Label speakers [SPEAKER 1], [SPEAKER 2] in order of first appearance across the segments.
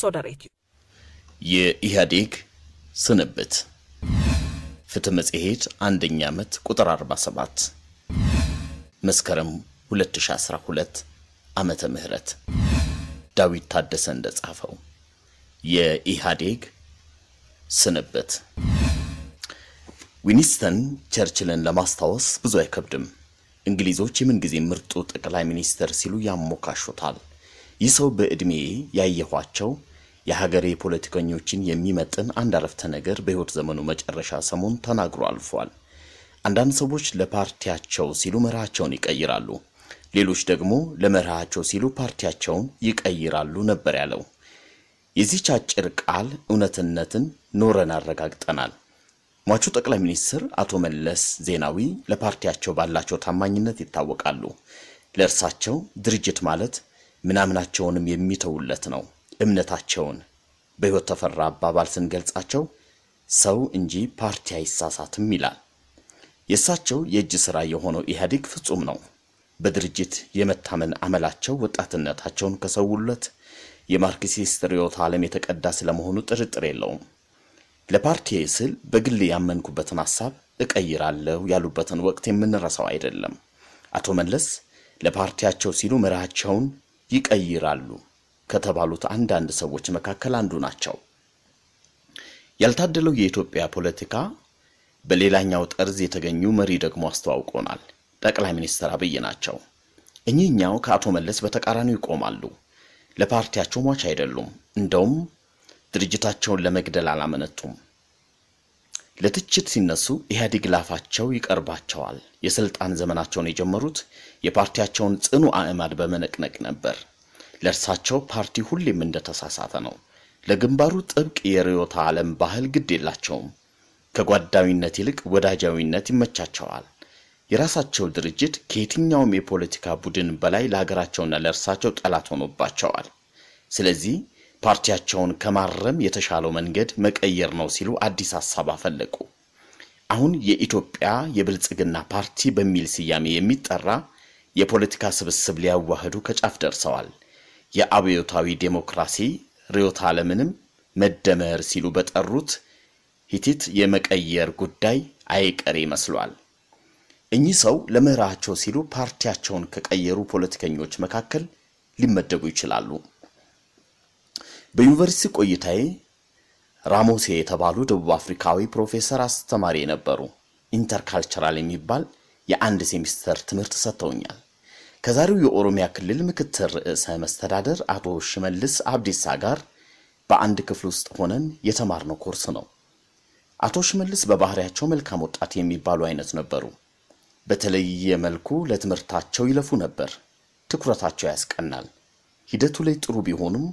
[SPEAKER 1] ሶደሬት የኢህአዴግ ስንብት ፍትህ መጽሔት አንደኛ ዓመት ቁጥር 47 መስከረም 2012 ዓመተ ምህረት ዳዊት ታደሰ እንደጻፈው የኢህአዴግ ስንብት ዊኒስተን ቸርችልን ለማስታወስ ብዙ አይከብድም። እንግሊዞች የምንጊዜ ምርጡ ጠቅላይ ሚኒስትር ሲሉ ያሞካሹታል። ይህ ሰው በዕድሜ ያየኋቸው የሀገሬ ፖለቲከኞችን የሚመጥን አንድ አረፍተ ነገር በሕይወት ዘመኑ መጨረሻ ሰሞን ተናግሮ አልፏል። አንዳንድ ሰዎች ለፓርቲያቸው ሲሉ መርሃቸውን ይቀይራሉ፣ ሌሎች ደግሞ ለመርሃቸው ሲሉ ፓርቲያቸውን ይቀይራሉ ነበር ያለው። የዚህች አጭር ቃል እውነትነትን ኖረን አረጋግጠናል። ሟቹ ጠቅላይ ሚኒስትር አቶ መለስ ዜናዊ ለፓርቲያቸው ባላቸው ታማኝነት ይታወቃሉ። ለእርሳቸው ድርጅት ማለት ምናምናቸውንም የሚተውለት ነው። እምነታቸውን በሕይወት ተፈራ አባባል ስንገልጻቸው ሰው እንጂ ፓርቲ አይሳሳትም ይላል። የእሳቸው የእጅ ሥራ የሆነው ኢህአዴግ ፍጹም ነው። በድርጅት የመታመን አመላቸው ወጣትነታቸውን ከሰውለት የማርክሲስት ርዕዮተ ዓለም የተቀዳ ስለመሆኑ ጥርጥር የለውም። ለፓርቲ ስል በግል ያመንኩበትን ሐሳብ እቀይራለሁ ያሉበትን ወቅት የምንረሳው አይደለም። አቶ መለስ ለፓርቲያቸው ሲሉ መርሃቸውን ይቀይራሉ ከተባሉት አንዳንድ ሰዎች መካከል አንዱ ናቸው። ያልታደለው የኢትዮጵያ ፖለቲካ በሌላኛው ጠርዝ የተገኙ መሪ ደግሞ አስተዋውቆናል። ጠቅላይ ሚኒስትር አብይ ናቸው። እኚህኛው ከአቶ መለስ በተቃራኒው ይቆማሉ። ለፓርቲያቸው ሟች አይደሉም። እንደውም ድርጅታቸውን ለመግደል አላመነቱም። ለትችት ሲነሱ ኢህአዴግ ላፋቸው ይቀርባቸዋል። የስልጣን ዘመናቸውን የጀመሩት የፓርቲያቸውን ጽኑ አዕማድ በመነቅነቅ ነበር። ለእርሳቸው ፓርቲ ሁሌም እንደተሳሳተ ነው። ለግንባሩ ጥብቅ የርዕዮተ ዓለም ባህል ግድ የላቸውም። ከጓዳዊነት ይልቅ ወዳጃዊነት ይመቻቸዋል። የራሳቸው ድርጅት ከየትኛውም የፖለቲካ ቡድን በላይ ለሀገራቸውና ለእርሳቸው ጠላት ሆኖባቸዋል። ስለዚህ ፓርቲያቸውን ከማረም የተሻለው መንገድ መቀየር ነው ሲሉ አዲስ ሀሳብ አፈለቁ። አሁን የኢትዮጵያ የብልጽግና ፓርቲ በሚል ስያሜ የሚጠራ የፖለቲካ ስብስብ ሊያዋህዱ ከጫፍ ደርሰዋል። የአብዮታዊ ዴሞክራሲ ርዕዮተ ዓለምንም መደመር ሲሉ በጠሩት ሂቲት የመቀየር ጉዳይ አይቀሬ ይመስሏል። እኚህ ሰው ለመርሃቸው ሲሉ ፓርቲያቸውን ከቀየሩ ፖለቲከኞች መካከል ሊመደቡ ይችላሉ። በዩኒቨርሲቲ ቆይታዬ ራሞሴ የተባሉ ደቡብ አፍሪካዊ ፕሮፌሰር አስተማሪ የነበሩ ኢንተርካልቸራል የሚባል የአንድ ሴሚስተር ትምህርት ሰጥተውኛል። ከዛሬው የኦሮሚያ ክልል ምክትል ርዕሰ መስተዳደር አቶ ሽመልስ አብዲሳ ጋር በአንድ ክፍል ውስጥ ሆነን የተማርነው ኮርስ ነው። አቶ ሽመልስ በባህሪያቸው መልካም ወጣት የሚባሉ አይነት ነበሩ። በተለየ መልኩ ለትምህርታቸው ይለፉ ነበር። ትኩረታቸው ያስቀናል። ሂደቱ ላይ ጥሩ ቢሆኑም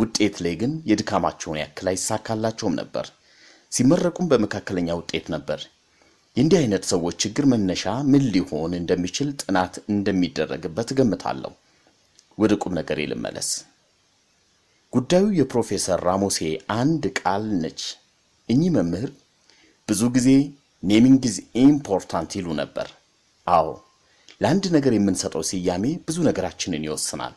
[SPEAKER 1] ውጤት ላይ ግን የድካማቸውን ያክል አይሳካላቸውም ነበር። ሲመረቁም በመካከለኛ ውጤት ነበር። የእንዲህ አይነት ሰዎች ችግር መነሻ ምን ሊሆን እንደሚችል ጥናት እንደሚደረግበት እገምታለሁ። ወደ ቁም ነገር ልመለስ። ጉዳዩ የፕሮፌሰር ራሞሴ አንድ ቃል ነች። እኚህ መምህር ብዙ ጊዜ ኔሚንግ ኢዝ ኢምፖርታንት ይሉ ነበር። አዎ ለአንድ ነገር የምንሰጠው ስያሜ ብዙ ነገራችንን ይወስናል።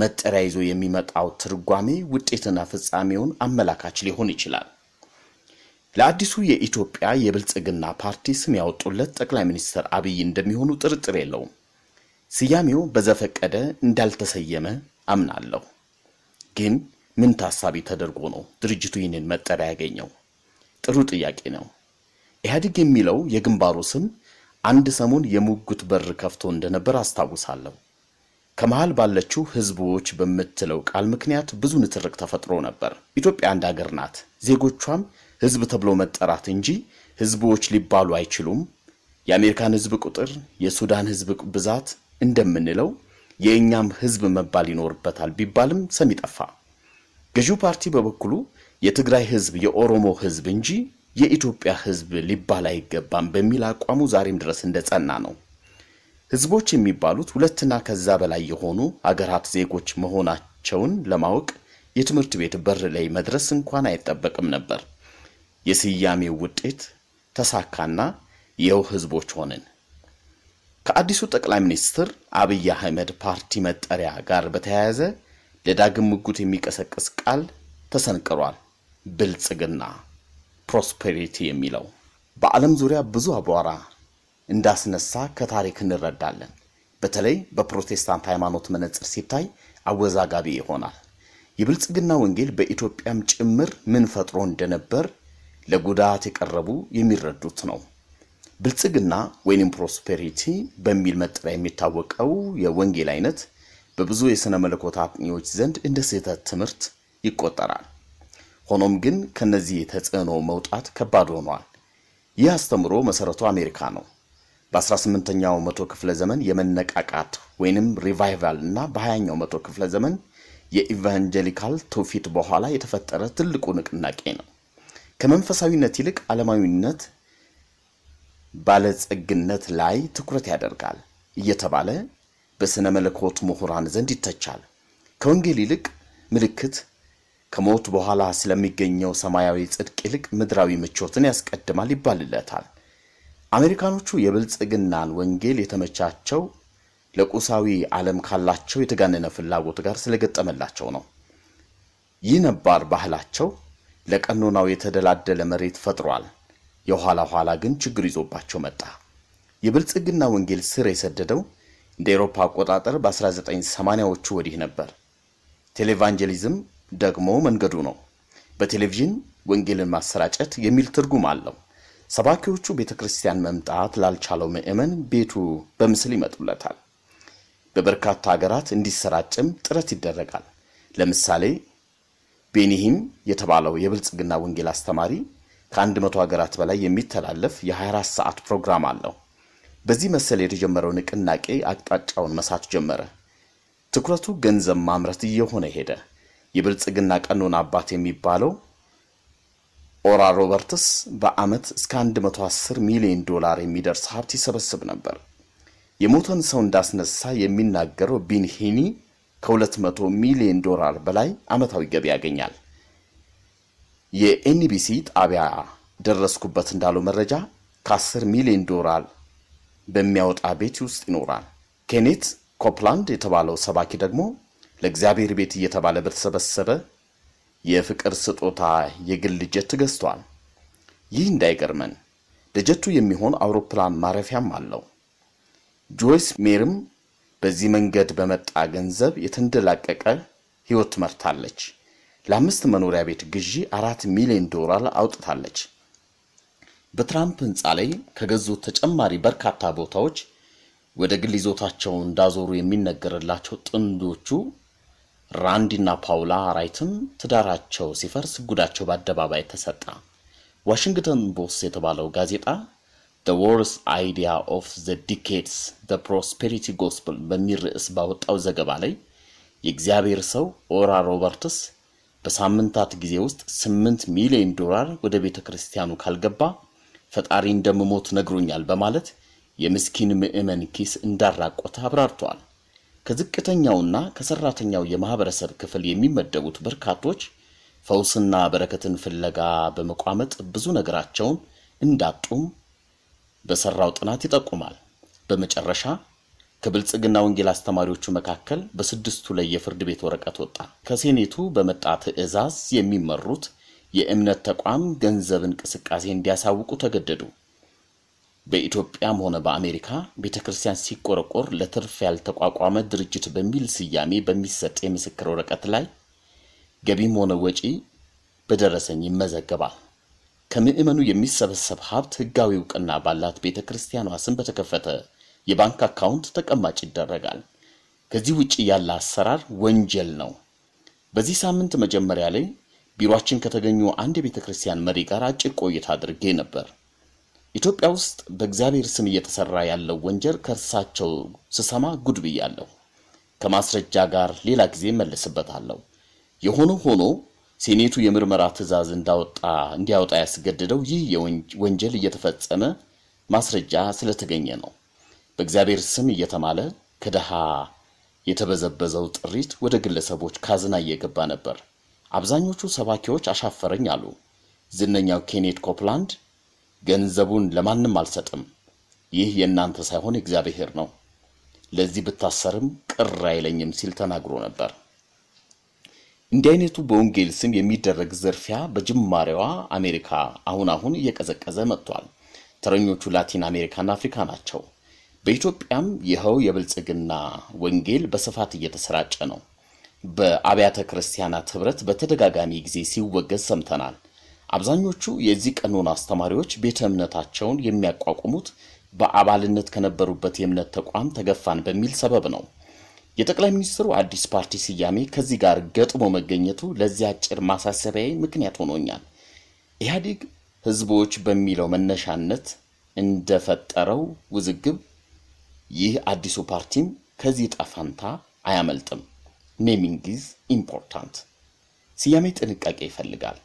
[SPEAKER 1] መጠሪያ ይዞ የሚመጣው ትርጓሜ ውጤትና ፍጻሜውን አመላካች ሊሆን ይችላል። ለአዲሱ የኢትዮጵያ የብልጽግና ፓርቲ ስም ያወጡለት ጠቅላይ ሚኒስትር አብይ እንደሚሆኑ ጥርጥር የለውም። ስያሜው በዘፈቀደ እንዳልተሰየመ አምናለሁ። ግን ምን ታሳቢ ተደርጎ ነው ድርጅቱ ይህንን መጠሪያ ያገኘው? ጥሩ ጥያቄ ነው። ኢህአዴግ የሚለው የግንባሩ ስም አንድ ሰሞን የሙግት በር ከፍቶ እንደነበር አስታውሳለሁ። ከመሃል ባለችው ህዝቦች በምትለው ቃል ምክንያት ብዙ ንትርክ ተፈጥሮ ነበር። ኢትዮጵያ አንድ ሀገር ናት። ዜጎቿም ህዝብ ተብሎ መጠራት እንጂ ህዝቦች ሊባሉ አይችሉም። የአሜሪካን ህዝብ ቁጥር፣ የሱዳን ህዝብ ብዛት እንደምንለው የእኛም ህዝብ መባል ይኖርበታል ቢባልም ሰሚ ጠፋ። ገዢው ፓርቲ በበኩሉ የትግራይ ህዝብ የኦሮሞ ህዝብ እንጂ የኢትዮጵያ ህዝብ ሊባል አይገባም በሚል አቋሙ ዛሬም ድረስ እንደጸና ነው። ህዝቦች የሚባሉት ሁለትና ከዛ በላይ የሆኑ አገራት ዜጎች መሆናቸውን ለማወቅ የትምህርት ቤት በር ላይ መድረስ እንኳን አይጠበቅም ነበር። የስያሜው ውጤት ተሳካና ይኸው ህዝቦች ሆንን። ከአዲሱ ጠቅላይ ሚኒስትር አብይ አህመድ ፓርቲ መጠሪያ ጋር በተያያዘ ለዳግም ምጉት የሚቀሰቅስ ቃል ተሰንቅሯል። ብልጽግና ፕሮስፔሪቲ የሚለው በዓለም ዙሪያ ብዙ አቧራ እንዳስነሳ ከታሪክ እንረዳለን። በተለይ በፕሮቴስታንት ሃይማኖት መነጽር ሲታይ አወዛጋቢ ይሆናል። የብልጽግና ወንጌል በኢትዮጵያም ጭምር ምን ፈጥሮ እንደነበር ለጉዳት የቀረቡ የሚረዱት ነው። ብልጽግና ወይም ፕሮስፔሪቲ በሚል መጠሪያ የሚታወቀው የወንጌል አይነት በብዙ የሥነ መለኮት አጥኚዎች ዘንድ እንደ ስህተት ትምህርት ይቆጠራል። ሆኖም ግን ከነዚህ ተጽዕኖ መውጣት ከባድ ሆኗል። ይህ አስተምሮ መሠረቱ አሜሪካ ነው። በ18ኛው መቶ ክፍለ ዘመን የመነቃቃት ወይንም ሪቫይቫል እና በ20ኛው መቶ ክፍለ ዘመን የኢቫንጀሊካል ትውፊት በኋላ የተፈጠረ ትልቁ ንቅናቄ ነው። ከመንፈሳዊነት ይልቅ ዓለማዊነት ባለጸግነት ላይ ትኩረት ያደርጋል እየተባለ በሥነ መለኮት ምሁራን ዘንድ ይተቻል። ከወንጌል ይልቅ ምልክት ከሞት በኋላ ስለሚገኘው ሰማያዊ ጽድቅ ይልቅ ምድራዊ ምቾትን ያስቀድማል ይባልለታል። አሜሪካኖቹ የብልጽግናን ወንጌል የተመቻቸው ለቁሳዊ ዓለም ካላቸው የተጋነነ ፍላጎት ጋር ስለገጠመላቸው ነው። ይህ ነባር ባህላቸው ለቀኖናው የተደላደለ መሬት ፈጥሯል። የኋላ ኋላ ግን ችግር ይዞባቸው መጣ። የብልጽግና ወንጌል ስር የሰደደው እንደ ኤሮፓ አቆጣጠር በ1980ዎቹ ወዲህ ነበር። ቴሌቫንጀሊዝም ደግሞ መንገዱ ነው። በቴሌቪዥን ወንጌልን ማሰራጨት የሚል ትርጉም አለው። ሰባኪዎቹ ቤተ ክርስቲያን መምጣት ላልቻለው ምዕመን ቤቱ በምስል ይመጡለታል። በበርካታ ሀገራት እንዲሰራጭም ጥረት ይደረጋል። ለምሳሌ ቤኒሂም የተባለው የብልጽግና ወንጌል አስተማሪ ከ100 ሀገራት በላይ የሚተላለፍ የ24 ሰዓት ፕሮግራም አለው። በዚህ መሰል የተጀመረው ንቅናቄ አቅጣጫውን መሳት ጀመረ። ትኩረቱ ገንዘብ ማምረት እየሆነ ሄደ። የብልጽግና ቀኖና አባት የሚባለው ኦራ ሮበርትስ በዓመት እስከ 110 ሚሊዮን ዶላር የሚደርስ ሀብት ይሰበስብ ነበር። የሞተን ሰው እንዳስነሳ የሚናገረው ሄኒ ከ200 ሚሊዮን ዶላር በላይ ዓመታዊ ገቢ ያገኛል። የኤንቢሲ ጣቢያ ደረስኩበት እንዳለው መረጃ ከ10 ሚሊዮን ዶላር በሚያወጣ ቤት ውስጥ ይኖራል። ኬኔት ኮፕላንድ የተባለው ሰባኪ ደግሞ ለእግዚአብሔር ቤት እየተባለ በተሰበሰበ የፍቅር ስጦታ የግል ጀት ገዝቷል። ይህ እንዳይገርመን ለጀቱ የሚሆን አውሮፕላን ማረፊያም አለው። ጆይስ ሜርም በዚህ መንገድ በመጣ ገንዘብ የተንደላቀቀ ህይወት መርታለች። ለአምስት መኖሪያ ቤት ግዢ አራት ሚሊዮን ዶላር አውጥታለች። በትራምፕ ህንፃ ላይ ከገዙት ተጨማሪ በርካታ ቦታዎች ወደ ግል ይዞታቸው እንዳዞሩ የሚነገርላቸው ጥንዶቹ ራንዲና ፓውላ ራይትም ትዳራቸው ሲፈርስ ጉዳቸው በአደባባይ ተሰጣ። ዋሽንግተን ፖስት የተባለው ጋዜጣ ዘ ዎርስ አይዲያ ኦፍ ዘ ዲኬድስ ዘ ፕሮስፔሪቲ ጎስፕል በሚል ርዕስ ባወጣው ዘገባ ላይ የእግዚአብሔር ሰው ኦራ ሮበርትስ በሳምንታት ጊዜ ውስጥ ስምንት ሚሊዮን ዶላር ወደ ቤተ ክርስቲያኑ ካልገባ ፈጣሪ እንደምሞት ነግሮኛል በማለት የምስኪን ምዕመን ኪስ እንዳራቆተ አብራርተዋል። ከዝቅተኛውና ከሰራተኛው የማህበረሰብ ክፍል የሚመደቡት በርካቶች ፈውስና በረከትን ፍለጋ በመቋመጥ ብዙ ነገራቸውን እንዳጡም በሰራው ጥናት ይጠቁማል። በመጨረሻ ከብልጽግና ወንጌል አስተማሪዎቹ መካከል በስድስቱ ላይ የፍርድ ቤት ወረቀት ወጣ። ከሴኔቱ በመጣ ትዕዛዝ የሚመሩት የእምነት ተቋም ገንዘብ እንቅስቃሴ እንዲያሳውቁ ተገደዱ። በኢትዮጵያም ሆነ በአሜሪካ ቤተ ክርስቲያን ሲቆረቆር ለትርፍ ያልተቋቋመ ድርጅት በሚል ስያሜ በሚሰጥ የምስክር ወረቀት ላይ ገቢም ሆነ ወጪ በደረሰኝ ይመዘገባል። ከምዕመኑ የሚሰበሰብ ሀብት ሕጋዊ እውቅና ባላት ቤተ ክርስቲያኗ ስም በተከፈተ የባንክ አካውንት ተቀማጭ ይደረጋል። ከዚህ ውጭ ያለ አሰራር ወንጀል ነው። በዚህ ሳምንት መጀመሪያ ላይ ቢሮአችን ከተገኙ አንድ የቤተ ክርስቲያን መሪ ጋር አጭር ቆይታ አድርጌ ነበር። ኢትዮጵያ ውስጥ በእግዚአብሔር ስም እየተሰራ ያለው ወንጀል ከእርሳቸው ስሰማ ጉድ ብያለሁ። ከማስረጃ ጋር ሌላ ጊዜ መልስበታለሁ። የሆነ ሆኖ ሴኔቱ የምርመራ ትዕዛዝ እንዳወጣ እንዲያወጣ ያስገድደው ይህ ወንጀል እየተፈጸመ ማስረጃ ስለተገኘ ነው። በእግዚአብሔር ስም እየተማለ ከድሃ የተበዘበዘው ጥሪት ወደ ግለሰቦች ካዝና እየገባ ነበር። አብዛኞቹ ሰባኪዎች አሻፈረኝ አሉ። ዝነኛው ኬኔት ኮፕላንድ ገንዘቡን ለማንም አልሰጥም፣ ይህ የእናንተ ሳይሆን እግዚአብሔር ነው፣ ለዚህ ብታሰርም ቅር አይለኝም ሲል ተናግሮ ነበር። እንዲህ አይነቱ በወንጌል ስም የሚደረግ ዝርፊያ በጅማሬዋ አሜሪካ አሁን አሁን እየቀዘቀዘ መጥቷል። ተረኞቹ ላቲን አሜሪካና አፍሪካ ናቸው። በኢትዮጵያም ይኸው የብልጽግና ወንጌል በስፋት እየተሰራጨ ነው። በአብያተ ክርስቲያናት ህብረት በተደጋጋሚ ጊዜ ሲወገዝ ሰምተናል። አብዛኞቹ የዚህ ቀኖና አስተማሪዎች ቤተ እምነታቸውን የሚያቋቁሙት በአባልነት ከነበሩበት የእምነት ተቋም ተገፋን በሚል ሰበብ ነው። የጠቅላይ ሚኒስትሩ አዲስ ፓርቲ ስያሜ ከዚህ ጋር ገጥሞ መገኘቱ ለዚህ አጭር ማሳሰቢያ ምክንያት ሆኖኛል። ኢህአዴግ ህዝቦች በሚለው መነሻነት እንደፈጠረው ውዝግብ ይህ አዲሱ ፓርቲም ከዚህ ጠፋንታ አያመልጥም። ኔሚንግ ኢዝ ኢምፖርታንት። ስያሜ ጥንቃቄ ይፈልጋል።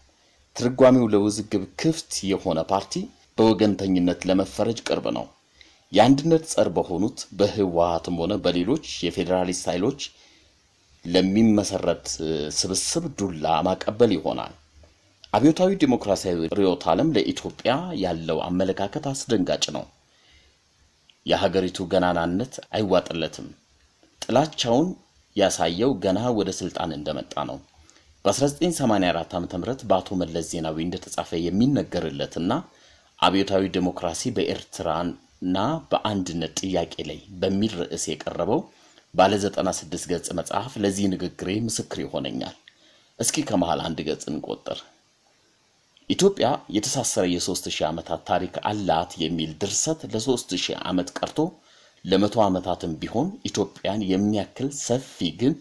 [SPEAKER 1] ትርጓሜው ለውዝግብ ክፍት የሆነ ፓርቲ በወገንተኝነት ለመፈረጅ ቅርብ ነው። የአንድነት ጸር በሆኑት በህወሀትም ሆነ በሌሎች የፌዴራሊስት ኃይሎች ለሚመሰረት ስብስብ ዱላ ማቀበል ይሆናል። አብዮታዊ ዲሞክራሲያዊ ርዕዮተ ዓለም ለኢትዮጵያ ያለው አመለካከት አስደንጋጭ ነው። የሀገሪቱ ገናናነት አይዋጥለትም። ጥላቻውን ያሳየው ገና ወደ ስልጣን እንደመጣ ነው። በ1984 ዓ ም በአቶ መለስ ዜናዊ እንደተጻፈ የሚነገርለትና አብዮታዊ ዴሞክራሲ በኤርትራና በአንድነት ጥያቄ ላይ በሚል ርዕስ የቀረበው ባለ 96 ገጽ መጽሐፍ ለዚህ ንግግሬ ምስክር ይሆነኛል። እስኪ ከመሃል አንድ ገጽ እንቆጠር። ኢትዮጵያ የተሳሰረ የ3000 ዓመታት ታሪክ አላት የሚል ድርሰት ለ3000 ዓመት ቀርቶ ለመቶ ዓመታትም ቢሆን ኢትዮጵያን የሚያክል ሰፊ ግን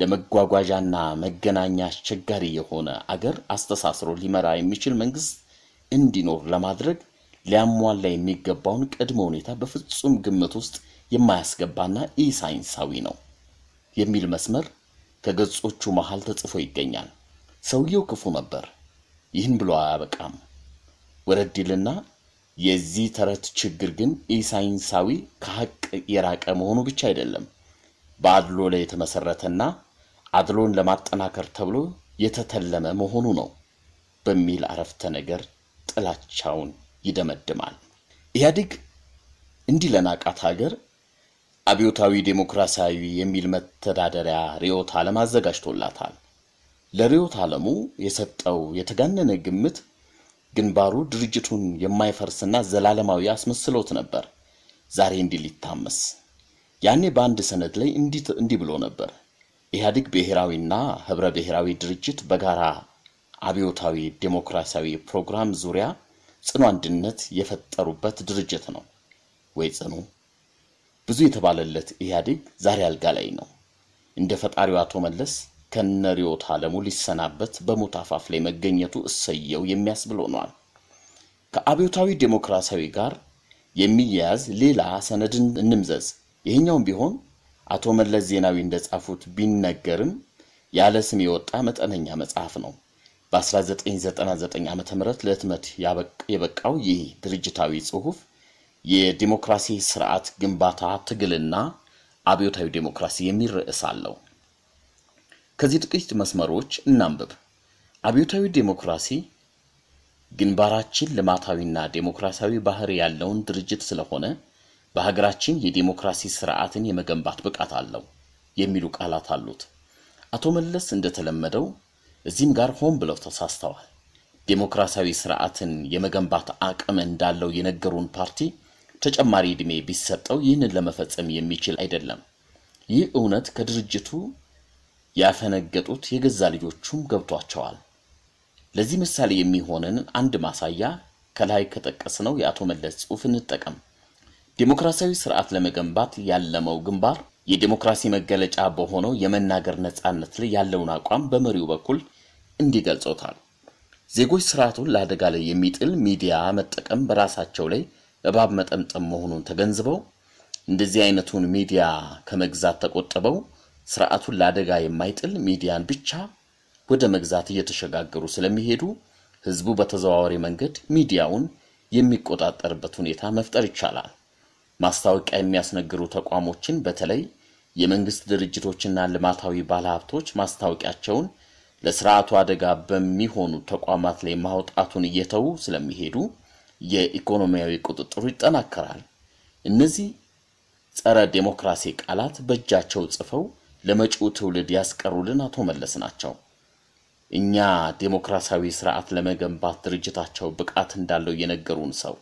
[SPEAKER 1] ለመጓጓዣና መገናኛ አስቸጋሪ የሆነ አገር አስተሳስሮ ሊመራ የሚችል መንግስት እንዲኖር ለማድረግ ሊያሟላ የሚገባውን ቅድመ ሁኔታ በፍጹም ግምት ውስጥ የማያስገባና ኢ ሳይንሳዊ ነው የሚል መስመር ከገጾቹ መሃል ተጽፎ ይገኛል። ሰውየው ክፉ ነበር። ይህን ብሎ አያበቃም። ወረድልና የዚህ ተረት ችግር ግን ኢሳይንሳዊ ከሀቅ የራቀ መሆኑ ብቻ አይደለም፣ በአድሎ ላይ የተመሰረተና አድሎን ለማጠናከር ተብሎ የተተለመ መሆኑ ነው በሚል አረፍተ ነገር ጥላቻውን ይደመድማል። ኢህአዴግ እንዲህ ለናቃት ሀገር አብዮታዊ ዴሞክራሲያዊ የሚል መተዳደሪያ ርዕዮተ ዓለም አዘጋጅቶላታል። ለርዕዮተ ዓለሙ የሰጠው የተጋነነ ግምት ግንባሩ ድርጅቱን የማይፈርስና ዘላለማዊ አስመስሎት ነበር። ዛሬ እንዲህ ሊታመስ ያኔ በአንድ ሰነድ ላይ እንዲህ ብሎ ነበር ኢህአዴግ ብሔራዊና ህብረ ብሔራዊ ድርጅት በጋራ አብዮታዊ ዴሞክራሲያዊ ፕሮግራም ዙሪያ ጽኑ አንድነት የፈጠሩበት ድርጅት ነው ወይ? ጽኑ ብዙ የተባለለት ኢህአዴግ ዛሬ አልጋ ላይ ነው። እንደ ፈጣሪው አቶ መለስ ከነሪዮት ዓለሙ ሊሰናበት በሞት አፋፍ ላይ መገኘቱ እሰየው የሚያስብል ሆኗል። ከአብዮታዊ ዴሞክራሲያዊ ጋር የሚያያዝ ሌላ ሰነድን እንምዘዝ። ይህኛውም ቢሆን አቶ መለስ ዜናዊ እንደጻፉት ቢነገርም ያለ ስም የወጣ መጠነኛ መጽሐፍ ነው። በ1999 ዓ ም ለህትመት የበቃው ይህ ድርጅታዊ ጽሑፍ የዲሞክራሲ ስርዓት ግንባታ ትግልና አብዮታዊ ዲሞክራሲ የሚል ርዕስ አለው። ከዚህ ጥቂት መስመሮች እናንብብ። አብዮታዊ ዲሞክራሲ ግንባራችን ልማታዊና ዲሞክራሲያዊ ባህሪ ያለውን ድርጅት ስለሆነ በሀገራችን የዲሞክራሲ ስርዓትን የመገንባት ብቃት አለው የሚሉ ቃላት አሉት። አቶ መለስ እንደተለመደው እዚህም ጋር ሆን ብለው ተሳስተዋል። ዴሞክራሲያዊ ስርዓትን የመገንባት አቅም እንዳለው የነገሩን ፓርቲ ተጨማሪ ዕድሜ ቢሰጠው ይህንን ለመፈጸም የሚችል አይደለም። ይህ እውነት ከድርጅቱ ያፈነገጡት የገዛ ልጆቹም ገብቷቸዋል። ለዚህ ምሳሌ የሚሆንን አንድ ማሳያ ከላይ ከጠቀስነው የአቶ መለስ ጽሑፍ እንጠቀም። ዴሞክራሲያዊ ስርዓት ለመገንባት ያለመው ግንባር የዴሞክራሲ መገለጫ በሆነው የመናገር ነጻነት ላይ ያለውን አቋም በመሪው በኩል እንዲህ ገልጾታል። ዜጎች ስርዓቱን ለአደጋ ላይ የሚጥል ሚዲያ መጠቀም በራሳቸው ላይ እባብ መጠምጠም መሆኑን ተገንዝበው እንደዚህ አይነቱን ሚዲያ ከመግዛት ተቆጥበው ስርዓቱን ለአደጋ የማይጥል ሚዲያን ብቻ ወደ መግዛት እየተሸጋገሩ ስለሚሄዱ ህዝቡ በተዘዋዋሪ መንገድ ሚዲያውን የሚቆጣጠርበት ሁኔታ መፍጠር ይቻላል። ማስታወቂያ የሚያስነግሩ ተቋሞችን በተለይ የመንግስት ድርጅቶችና ልማታዊ ባለሀብቶች ማስታወቂያቸውን ለስርዓቱ አደጋ በሚሆኑ ተቋማት ላይ ማውጣቱን እየተዉ ስለሚሄዱ የኢኮኖሚያዊ ቁጥጥሩ ይጠናከራል። እነዚህ ጸረ ዴሞክራሲ ቃላት በእጃቸው ጽፈው ለመጪው ትውልድ ያስቀሩልን አቶ መለስ ናቸው። እኛ ዴሞክራሲያዊ ስርዓት ለመገንባት ድርጅታቸው ብቃት እንዳለው የነገሩን ሰው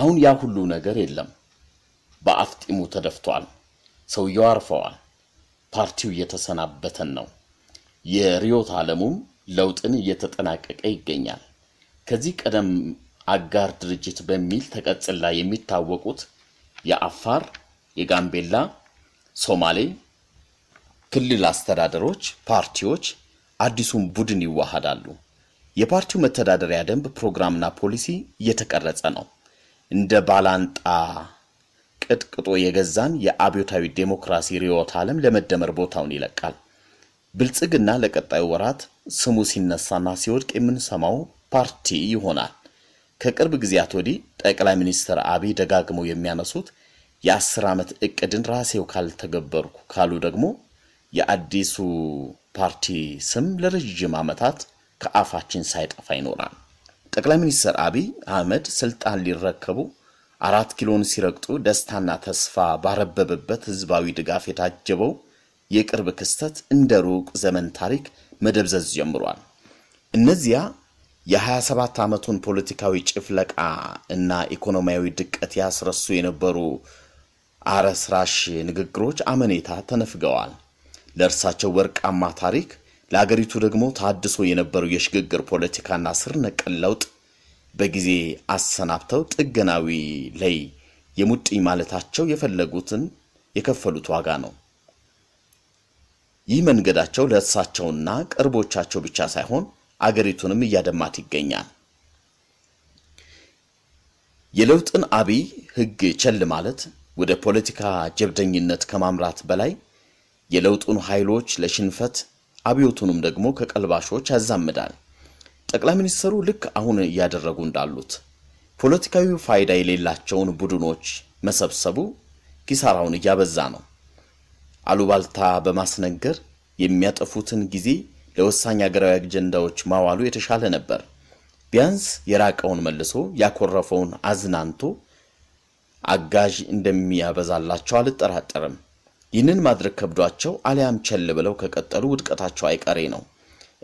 [SPEAKER 1] አሁን ያ ሁሉ ነገር የለም። በአፍጢሙ ተደፍቷል። ሰውየው አርፈዋል። ፓርቲው እየተሰናበተን ነው። የሪዮት ዓለሙም ለውጥን እየተጠናቀቀ ይገኛል። ከዚህ ቀደም አጋር ድርጅት በሚል ተቀጽላ የሚታወቁት የአፋር፣ የጋምቤላ፣ ሶማሌ ክልል አስተዳደሮች ፓርቲዎች አዲሱን ቡድን ይዋሃዳሉ። የፓርቲው መተዳደሪያ ደንብ ፕሮግራምና ፖሊሲ እየተቀረጸ ነው። እንደ ባላንጣ ቅጥቅጦ የገዛን የአብዮታዊ ዴሞክራሲ ርዕዮተ ዓለም ለመደመር ቦታውን ይለቃል። ብልጽግና ለቀጣዩ ወራት ስሙ ሲነሳና ሲወድቅ የምንሰማው ፓርቲ ይሆናል። ከቅርብ ጊዜያት ወዲህ ጠቅላይ ሚኒስትር አብይ ደጋግመው የሚያነሱት የአስር ዓመት እቅድን ራሴው ካልተገበርኩ ካሉ ደግሞ የአዲሱ ፓርቲ ስም ለረዥም ዓመታት ከአፋችን ሳይጠፋ ይኖራል። ጠቅላይ ሚኒስትር አብይ አህመድ ስልጣን ሊረከቡ አራት ኪሎን ሲረግጡ ደስታና ተስፋ ባረበበበት ህዝባዊ ድጋፍ የታጀበው የቅርብ ክስተት እንደ ሩቅ ዘመን ታሪክ መደብዘዝ ጀምሯል። እነዚያ የ27 ዓመቱን ፖለቲካዊ ጭፍለቃ እና ኢኮኖሚያዊ ድቀት ያስረሱ የነበሩ አረስራሽ ንግግሮች አመኔታ ተነፍገዋል። ለእርሳቸው ወርቃማ ታሪክ ለአገሪቱ ደግሞ ታድሶ የነበረው የሽግግር ፖለቲካና ስር ነቀል ለውጥ በጊዜ አሰናብተው ጥገናዊ ላይ የሙጥኝ ማለታቸው የፈለጉትን የከፈሉት ዋጋ ነው። ይህ መንገዳቸው ለእሳቸውና ቅርቦቻቸው ብቻ ሳይሆን አገሪቱንም እያደማት ይገኛል። የለውጥን አብይ ህግ ቸል ማለት ወደ ፖለቲካ ጀብደኝነት ከማምራት በላይ የለውጡን ኃይሎች ለሽንፈት አብዮቱንም ደግሞ ከቀልባሾች ያዛምዳል። ጠቅላይ ሚኒስትሩ ልክ አሁን እያደረጉ እንዳሉት ፖለቲካዊ ፋይዳ የሌላቸውን ቡድኖች መሰብሰቡ ኪሳራውን እያበዛ ነው። አሉባልታ በማስነገር የሚያጠፉትን ጊዜ ለወሳኝ አገራዊ አጀንዳዎች ማዋሉ የተሻለ ነበር። ቢያንስ የራቀውን መልሶ ያኮረፈውን አዝናንቶ አጋዥ እንደሚያበዛላቸው አልጠራጠርም። ይህንን ማድረግ ከብዷቸው አሊያም ቸል ብለው ከቀጠሉ ውድቀታቸው አይቀሬ ነው።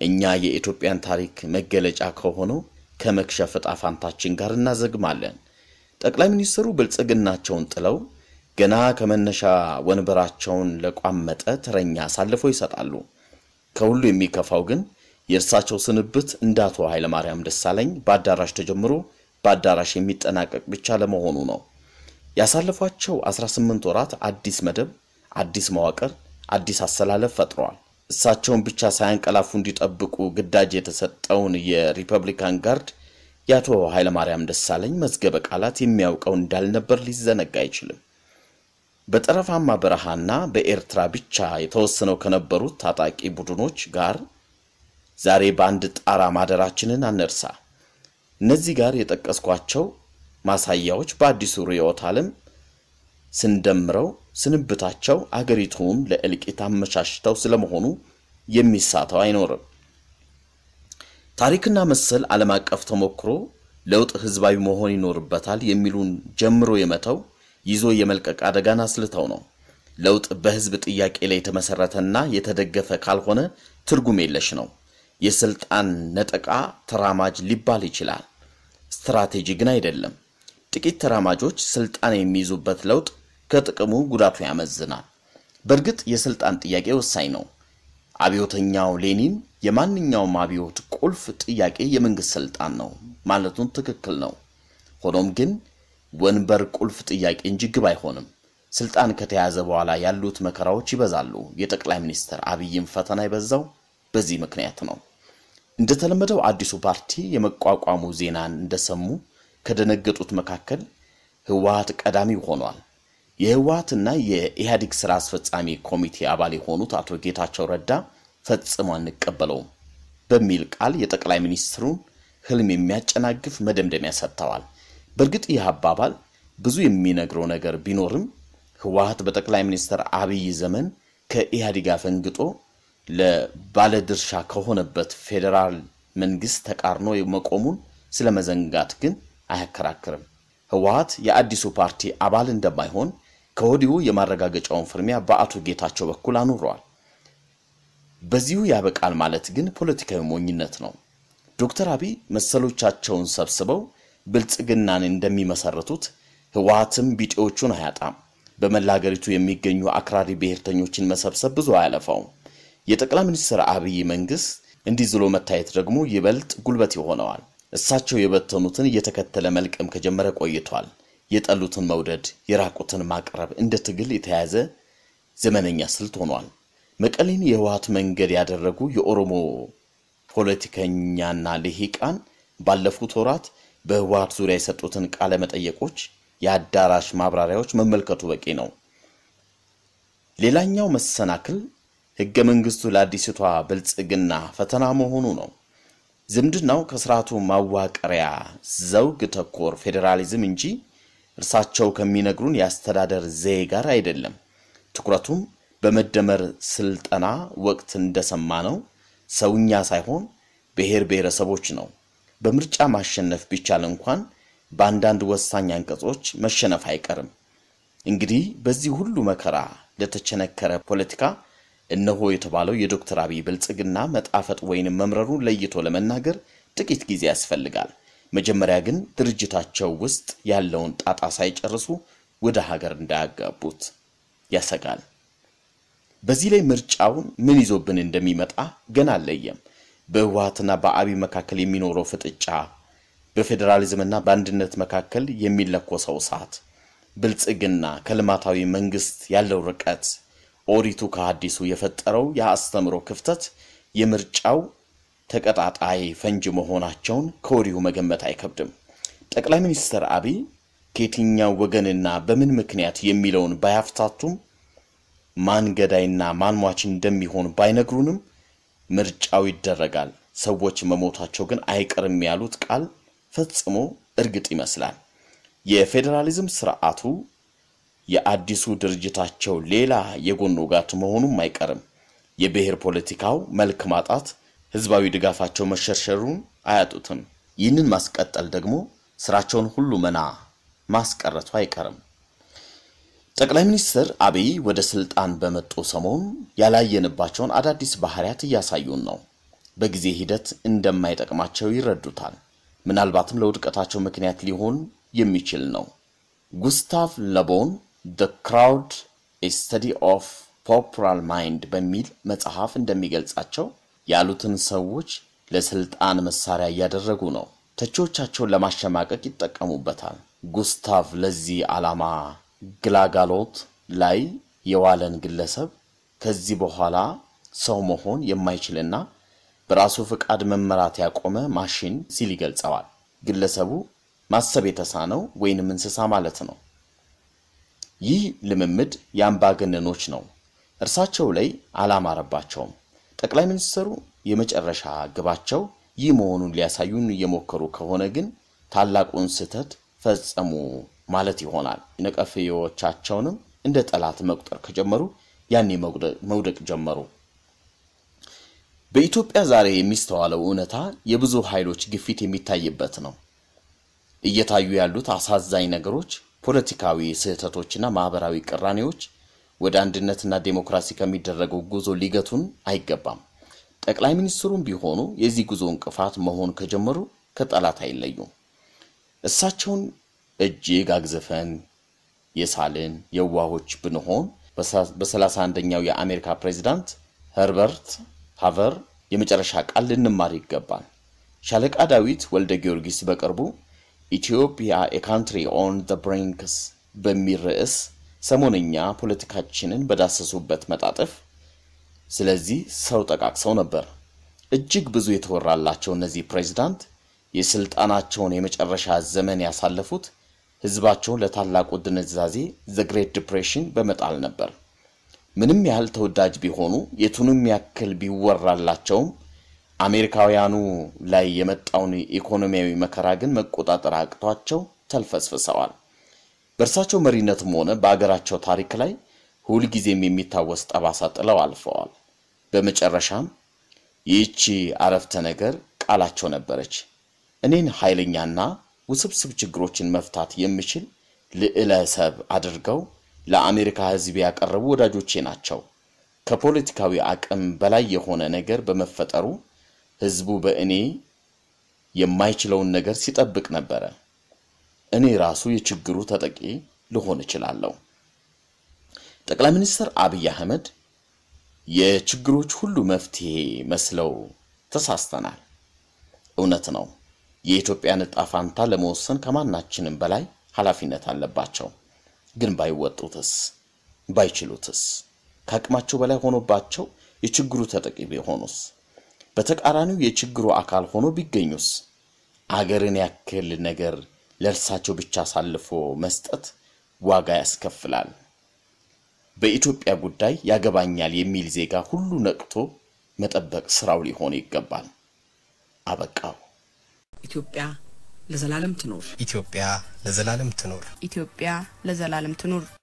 [SPEAKER 1] እኛ የኢትዮጵያን ታሪክ መገለጫ ከሆነው ከመክሸፍ ዕጣ ፋንታችን ጋር እናዘግማለን። ጠቅላይ ሚኒስትሩ ብልጽግናቸውን ጥለው ገና ከመነሻ ወንበራቸውን ለቋመጠ ተረኛ አሳልፈው ይሰጣሉ። ከሁሉ የሚከፋው ግን የእርሳቸው ስንብት እንደ አቶ ኃይለማርያም ደሳለኝ በአዳራሽ ተጀምሮ በአዳራሽ የሚጠናቀቅ ብቻ ለመሆኑ ነው። ያሳለፏቸው 18 ወራት አዲስ መደብ አዲስ መዋቅር፣ አዲስ አሰላለፍ ፈጥረዋል። እሳቸውን ብቻ ሳያንቀላፉ እንዲጠብቁ ግዳጅ የተሰጠውን የሪፐብሊካን ጋርድ የአቶ ኃይለማርያም ደሳለኝ መዝገበ ቃላት የሚያውቀው እንዳልነበር ሊዘነጋ አይችልም። በጠረፋማ በረሃና በኤርትራ ብቻ የተወሰነው ከነበሩት ታጣቂ ቡድኖች ጋር ዛሬ በአንድ ጣራ ማደራችንን አነርሳ። እነዚህ ጋር የጠቀስኳቸው ማሳያዎች በአዲሱ ርዕዮተ ዓለም ስንደምረው ስንብታቸው አገሪቱን ለእልቂት አመቻችተው ስለመሆኑ የሚሳተው አይኖርም። ታሪክና መሰል ዓለም አቀፍ ተሞክሮ ለውጥ ህዝባዊ መሆን ይኖርበታል የሚሉን ጀምሮ የመተው ይዞ የመልቀቅ አደጋን አስልተው ነው። ለውጥ በህዝብ ጥያቄ ላይ የተመሰረተና የተደገፈ ካልሆነ ትርጉም የለሽ ነው። የስልጣን ነጠቃ ተራማጅ ሊባል ይችላል፣ ስትራቴጂ ግን አይደለም። ጥቂት ተራማጆች ስልጣን የሚይዙበት ለውጥ ከጥቅሙ ጉዳቱ ያመዝናል። በእርግጥ የስልጣን ጥያቄ ወሳኝ ነው። አብዮተኛው ሌኒን የማንኛውም አብዮት ቁልፍ ጥያቄ የመንግስት ስልጣን ነው ማለቱን ትክክል ነው። ሆኖም ግን ወንበር ቁልፍ ጥያቄ እንጂ ግብ አይሆንም። ስልጣን ከተያዘ በኋላ ያሉት መከራዎች ይበዛሉ። የጠቅላይ ሚኒስትር አብይም ፈተና የበዛው በዚህ ምክንያት ነው። እንደተለመደው አዲሱ ፓርቲ የመቋቋሙ ዜናን እንደሰሙ ከደነገጡት መካከል ህወሀት ቀዳሚ ሆኗል። የህወሀትና የኢህአዴግ ስራ አስፈጻሚ ኮሚቴ አባል የሆኑት አቶ ጌታቸው ረዳ ፈጽሞ አንቀበለውም በሚል ቃል የጠቅላይ ሚኒስትሩን ህልም የሚያጨናግፍ መደምደሚያ ሰጥተዋል። በእርግጥ ይህ አባባል ብዙ የሚነግረው ነገር ቢኖርም ህወሀት በጠቅላይ ሚኒስትር አብይ ዘመን ከኢህአዴግ አፈንግጦ ለባለድርሻ ከሆነበት ፌዴራል መንግስት ተቃርኖ መቆሙን ስለመዘንጋት ግን አያከራክርም። ህወሀት የአዲሱ ፓርቲ አባል እንደማይሆን ከወዲሁ የማረጋገጫውን ፍርሚያ በአቶ ጌታቸው በኩል አኑረዋል። በዚሁ ያበቃል ማለት ግን ፖለቲካዊ ሞኝነት ነው። ዶክተር አብይ መሰሎቻቸውን ሰብስበው ብልጽግናን እንደሚመሰርቱት ህወሀትም ቢጤዎቹን አያጣም። በመላ አገሪቱ የሚገኙ አክራሪ ብሔርተኞችን መሰብሰብ ብዙ አያለፋውም። የጠቅላይ ሚኒስትር አብይ መንግስት እንዲህ ዝሎ መታየት ደግሞ ይበልጥ ጉልበት ይሆነዋል። እሳቸው የበተኑትን እየተከተለ መልቀም ከጀመረ ቆይቷል። የጠሉትን መውደድ፣ የራቁትን ማቅረብ እንደ ትግል የተያዘ ዘመነኛ ስልት ሆኗል። መቀሌን የህወሓት መንገድ ያደረጉ የኦሮሞ ፖለቲከኛና ልሂቃን ባለፉት ወራት በህወሓት ዙሪያ የሰጡትን ቃለ መጠየቆች፣ የአዳራሽ ማብራሪያዎች መመልከቱ በቂ ነው። ሌላኛው መሰናክል ህገ መንግስቱ ለአዲስቷ ብልጽግና ፈተና መሆኑ ነው። ዝምድናው ከስርዓቱ ማዋቀሪያ ዘውግ ተኮር ፌዴራሊዝም እንጂ እርሳቸው ከሚነግሩን የአስተዳደር ዘዬ ጋር አይደለም። ትኩረቱም በመደመር ስልጠና ወቅት እንደሰማ ነው ሰውኛ ሳይሆን ብሔር ብሔረሰቦች ነው። በምርጫ ማሸነፍ ቢቻል እንኳን በአንዳንድ ወሳኝ አንቀጾች መሸነፍ አይቀርም። እንግዲህ በዚህ ሁሉ መከራ ለተቸነከረ ፖለቲካ እነሆ የተባለው የዶክተር አብይ ብልጽግና መጣፈጥ ወይንም መምረሩ ለይቶ ለመናገር ጥቂት ጊዜ ያስፈልጋል። መጀመሪያ ግን ድርጅታቸው ውስጥ ያለውን ጣጣ ሳይጨርሱ ወደ ሀገር እንዳያጋቡት ያሰጋል። በዚህ ላይ ምርጫውን ምን ይዞብን እንደሚመጣ ገና አለየም። በህወሀትና በአብይ መካከል የሚኖረው ፍጥጫ፣ በፌዴራሊዝምና በአንድነት መካከል የሚለኮሰው እሳት፣ ብልጽግና ከልማታዊ መንግስት ያለው ርቀት ኦሪቱ ከሐዲሱ የፈጠረው የአስተምሮ ክፍተት የምርጫው ተቀጣጣይ ፈንጅ መሆናቸውን ከወዲሁ መገመት አይከብድም። ጠቅላይ ሚኒስትር አብይ ከየትኛው ወገንና በምን ምክንያት የሚለውን ባያፍታቱም ማን ገዳይና ማን ሟች እንደሚሆን ባይነግሩንም ምርጫው ይደረጋል፣ ሰዎች መሞታቸው ግን አይቀርም ያሉት ቃል ፈጽሞ እርግጥ ይመስላል። የፌዴራሊዝም ስርዓቱ የአዲሱ ድርጅታቸው ሌላ የጎን ውጋት መሆኑም አይቀርም። የብሔር ፖለቲካው መልክ ማጣት፣ ህዝባዊ ድጋፋቸው መሸርሸሩን አያጡትም። ይህንን ማስቀጠል ደግሞ ስራቸውን ሁሉ መና ማስቀረቱ አይቀርም። ጠቅላይ ሚኒስትር አብይ ወደ ስልጣን በመጡ ሰሞን ያላየንባቸውን አዳዲስ ባህሪያት እያሳዩን ነው። በጊዜ ሂደት እንደማይጠቅማቸው ይረዱታል። ምናልባትም ለውድቀታቸው ምክንያት ሊሆን የሚችል ነው። ጉስታቭ ለቦን ደ ክራውድ ስተዲ ኦፍ ፖፕራል ማይንድ በሚል መጽሐፍ እንደሚገልጻቸው ያሉትን ሰዎች ለስልጣን መሳሪያ እያደረጉ ነው። ተቺዎቻቸውን ለማሸማቀቅ ይጠቀሙበታል። ጉስታቭ ለዚህ ዓላማ ግላጋሎት ላይ የዋለን ግለሰብ ከዚህ በኋላ ሰው መሆን የማይችልና በራሱ ፍቃድ መመራት ያቆመ ማሽን ሲል ይገልጸዋል። ግለሰቡ ማሰብ የተሳነው ወይንም እንስሳ ማለት ነው። ይህ ልምምድ የአምባገነኖች ነው። እርሳቸው ላይ አላማረባቸውም። ጠቅላይ ሚኒስትሩ የመጨረሻ ግባቸው ይህ መሆኑን ሊያሳዩን እየሞከሩ ከሆነ ግን ታላቁን ስህተት ፈጸሙ ማለት ይሆናል። ነቀፌዎቻቸውንም እንደ ጠላት መቁጠር ከጀመሩ ያኔ መውደቅ ጀመሩ። በኢትዮጵያ ዛሬ የሚስተዋለው እውነታ የብዙ ኃይሎች ግፊት የሚታይበት ነው። እየታዩ ያሉት አሳዛኝ ነገሮች ፖለቲካዊ ስህተቶችና ማህበራዊ ቅራኔዎች ወደ አንድነትና ዴሞክራሲ ከሚደረገው ጉዞ ሊገቱን አይገባም። ጠቅላይ ሚኒስትሩም ቢሆኑ የዚህ ጉዞ እንቅፋት መሆን ከጀመሩ ከጠላት አይለዩም። እሳቸውን እጅግ አግዘፈን የሳልን የዋሆች ብንሆን በሰላሳ አንደኛው የአሜሪካ ፕሬዚዳንት ኸርበርት ሃቨር የመጨረሻ ቃል ልንማር ይገባል። ሻለቃ ዳዊት ወልደ ጊዮርጊስ በቅርቡ ኢትዮጵያ ኤ ካንትሪ ኦን ዘ ብሪንክስ በሚል ርዕስ ሰሞነኛ ፖለቲካችንን በዳሰሱበት መጣጥፍ ስለዚህ ሰው ጠቃቅሰው ነበር። እጅግ ብዙ የተወራላቸው እነዚህ ፕሬዚዳንት የስልጣናቸውን የመጨረሻ ዘመን ያሳለፉት ህዝባቸውን ለታላቁ ድንዛዜ ዘ ግሬት ዲፕሬሽን በመጣል ነበር። ምንም ያህል ተወዳጅ ቢሆኑ የቱንም ያክል ቢወራላቸውም አሜሪካውያኑ ላይ የመጣውን ኢኮኖሚያዊ መከራ ግን መቆጣጠር አቅቷቸው ተልፈስፍሰዋል። በእርሳቸው መሪነትም ሆነ በአገራቸው ታሪክ ላይ ሁልጊዜም የሚታወስ ጠባሳ ጥለው አልፈዋል። በመጨረሻም ይህቺ አረፍተ ነገር ቃላቸው ነበረች። እኔን ኃይለኛና ውስብስብ ችግሮችን መፍታት የምችል ልዕለ ሰብ አድርገው ለአሜሪካ ሕዝብ ያቀረቡ ወዳጆቼ ናቸው። ከፖለቲካዊ አቅም በላይ የሆነ ነገር በመፈጠሩ ህዝቡ በእኔ የማይችለውን ነገር ሲጠብቅ ነበረ። እኔ ራሱ የችግሩ ተጠቂ ልሆን እችላለሁ። ጠቅላይ ሚኒስትር አብይ አህመድ የችግሮች ሁሉ መፍትሄ መስለው ተሳስተናል። እውነት ነው። የኢትዮጵያን ንጣፋንታ ፋንታ ለመወሰን ከማናችንም በላይ ኃላፊነት አለባቸው። ግን ባይወጡትስ? ባይችሉትስ? ከአቅማቸው በላይ ሆኖባቸው የችግሩ ተጠቂ ቢሆኑስ? በተቃራኒው የችግሩ አካል ሆኖ ቢገኙስ? አገርን ያክል ነገር ለእርሳቸው ብቻ አሳልፎ መስጠት ዋጋ ያስከፍላል። በኢትዮጵያ ጉዳይ ያገባኛል የሚል ዜጋ ሁሉ ነቅቶ መጠበቅ ስራው ሊሆን ይገባል። አበቃው። ኢትዮጵያ ለዘላለም ትኖር። ኢትዮጵያ ለዘላለም ትኖር። ኢትዮጵያ ለዘላለም ትኖር።